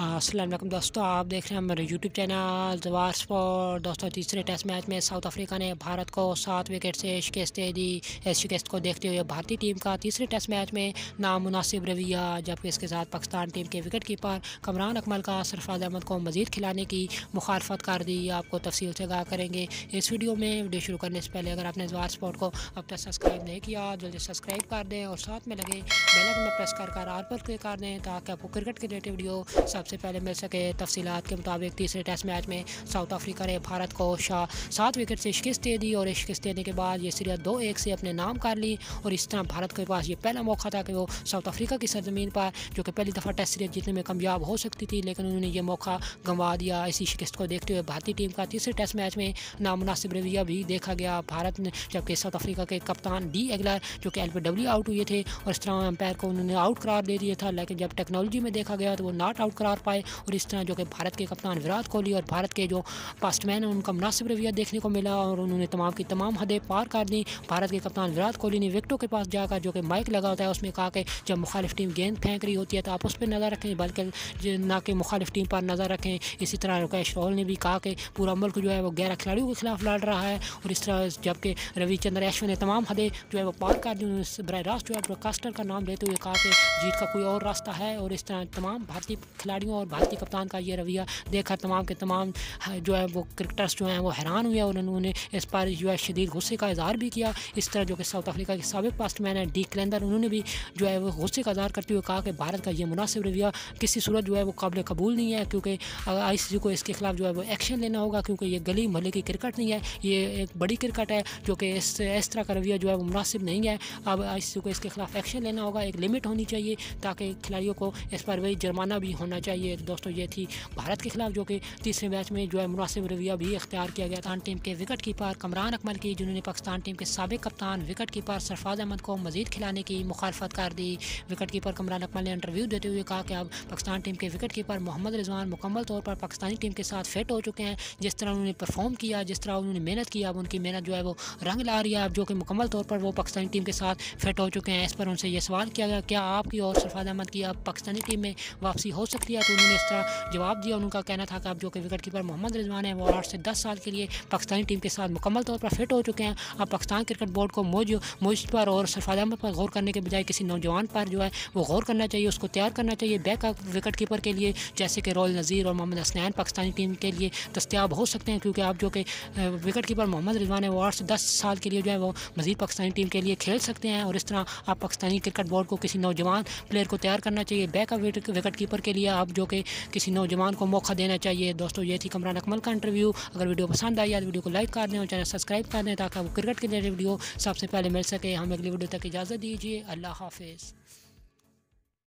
असलम दोस्तों आप देख रहे हैं मेरे यूट्यूब चैनल जवार स्पोर्ट दोस्तों तीसरे टेस्ट मैच में साउथ अफ्रीका ने भारत को सात विकेट से शिकस्त दे दी इस शिकस्त को देखते हुए भारतीय टीम का तीसरे टेस्ट मैच में नामनासिब रवैया जबकि इसके साथ पाकिस्तान टीम के विकेट कीपर कमरान अकमल का सरफाज अहमद को मजीद खिलाने की मुखालफत कर दी आपको तफसील से गाह करेंगे इस वीडियो में वीडियो शुरू करने से पहले अगर आपने जवार स्पोर्ट को अब तक सब्सक्राइब नहीं किया जल्दी सब्सक्राइब कर दें और साथ में लगे बेलक में प्रेस कर आर पर क्लिक कर दें ताकि आपको क्रिकेट के रिलेटेड वीडियो सब सबसे पहले मिल सके तफसीत के मुताबिक तीसरे टेस्ट मैच में साउथ अफ्रीका ने भारत को शाह सात विकेट से शिकस्त दे दी और शिकस्त देने के बाद ये सीरीज दो एक से अपने नाम कर ली और इस तरह भारत के पास ये पहला मौका था कि वो साउथ अफ्रीका की सरजमीन पर जो कि पहली दफ़ा टेस्ट सीरीज जीतने में कामयाब हो सकती थी लेकिन उन्होंने ये मौका गंवा दिया इसी शिकस्त को देखते हुए भारतीय टीम का तीसरे टेस्ट मैच में नामनासिब रवैया भी देखा गया भारत ने जबकि साउथ अफ्रीका के कप्तान डी एगलर जो कि एल आउट हुए थे और इस तरह अंपायर को उन्होंने आउट करार दे दिया था लेकिन जब टेक्नोलॉजी में देखा गया तो वो नॉट आउट करार पाए और इस तरह जो कि भारत के कप्तान विराट कोहली और भारत के जो पास्टमैन हैं उनका मुनासिब रवैया देखने को मिला और उन्होंने तमाम की तमाम हदें पार कर दी भारत के कप्तान विराट कोहली ने विकटों के पास जाकर जो कि माइक लगा होता है उसमें कहा कि जब मुखालिफ टीम गेंद फेंक रही होती है तो आप उस पर नज़र रखें बल्कि ना कि मुखालिफ टीम पर नज़र रखें इसी तरह रुकेश राहुल ने भी कहा कि पूरा मुल्क जो है वो गैर खिलाड़ियों के खिलाफ लड़ रहा है और इस तरह जबकि रविचंद्र अश्विन ने तमाम हदें जो है वो पार कर दी बर रास्त जो है ब्रॉडकास्टर का नाम लेते हुए कहा कि जीत का कोई और रास्ता है और इस तरह तमाम भारतीय खिलाड़ी खिलाड़ियों और भारतीय कप्तान का ये रवैया देखकर तमाम के तमाम हाँ, जो है वो क्रिकेटर्स जो हैं वो हैरान हुए और उन्होंने इस पर जो है शदीद गुस्से का इजहार भी किया इस तरह जो कि साउथ अफ्रीका के सबक पास्टमैन है डी कलेंदर उन्होंने भी जो है वो गुस्से का इजहार करते हुए कहा कि भारत का ये मुनासिब रवैया किसी सूरत जो है वो काबिल कबूल नहीं है क्योंकि आई को इसके खिलाफ जो है वो एक्शन लेना होगा क्योंकि ये गली मोहल्ले की क्रिकेट नहीं है ये एक बड़ी क्रिकेट है जो कि इस इस तरह का रवैया जो है वो मुनासिब नहीं है अब आई को इसके खिलाफ एक्शन लेना होगा एक लिमिट होनी चाहिए ताकि खिलाड़ियों को इस पर वही जुर्माना भी होना चाहिए चाहिए दोस्तों ये थी भारत के खिलाफ जो कि तीसरे मैच में जो है मुनासिब रवैया भी इख्तियार किया गया था टीम के विकेट कीपर कमरान अकमल की जिन्होंने पाकिस्तान टीम के सबक कप्तान विकेट कीपर सरफाज अहमद को मजीद खिलाने की मुखालफत कर दी विकेट कीपर कमरान अकमल ने इंटरव्यू देते हुए कहा कि अब पाकिस्तान टीम के विकेट कीपर मोहम्मद रिजवान मुकम्मल तौर पर पाकिस्तानी टीम के साथ फिट हो चुके हैं जिस तरह उन्होंने परफॉर्म किया जिस तरह उन्होंने मेहनत की अब उनकी मेहनत जो है वो रंग ला रही है अब जो कि मुकम्मल तौर पर वो पाकिस्तानी टीम के साथ फिट हो चुके हैं इस पर उनसे यह सवाल किया गया क्या आपकी और सरफाज अहमद की अब पाकिस्तानी टीम में वापसी हो सकती है दिया तो उन्होंने इस तरह जवाब दिया उनका कहना था कि अब जो कि विकेट कीपर मोहम्मद रिजवान है वो आठ से दस साल के लिए पाकिस्तानी टीम के साथ मुकम्मल तौर पर फिट हो चुके हैं अब पाकिस्तान क्रिकेट बोर्ड को मौज मौज पर और सरफाज अहमद पर गौर करने के बजाय किसी नौजवान पर जो है वो गौर करना चाहिए उसको तैयार करना चाहिए बैक विकेट कीपर के लिए जैसे कि रॉयल नज़ीर और मोहम्मद हसनैन पाकिस्तानी टीम के लिए दस्तियाब हो सकते हैं क्योंकि आप जो कि विकेट कीपर मोहम्मद रिजवान है वो आठ से दस साल के लिए जो है वो मज़ीद पाकिस्तानी टीम के लिए खेल सकते हैं और इस तरह आप पाकिस्तानी क्रिकेट बोर्ड को किसी नौजवान प्लेयर को तैयार करना चाहिए बैक विकेट कीपर के लिए आप आप जो कि किसी नौजवान को मौका देना चाहिए दोस्तों ये थी कमरान अकमल का इंटरव्यू अगर वीडियो पसंद आई है तो वीडियो को लाइक कर दें और चैनल सब्सक्राइब कर दें ताकि वो क्रिकेट के लिए वीडियो सबसे पहले मिल सके हम अगली वीडियो तक इजाज़त दीजिए अल्लाह हाफिज़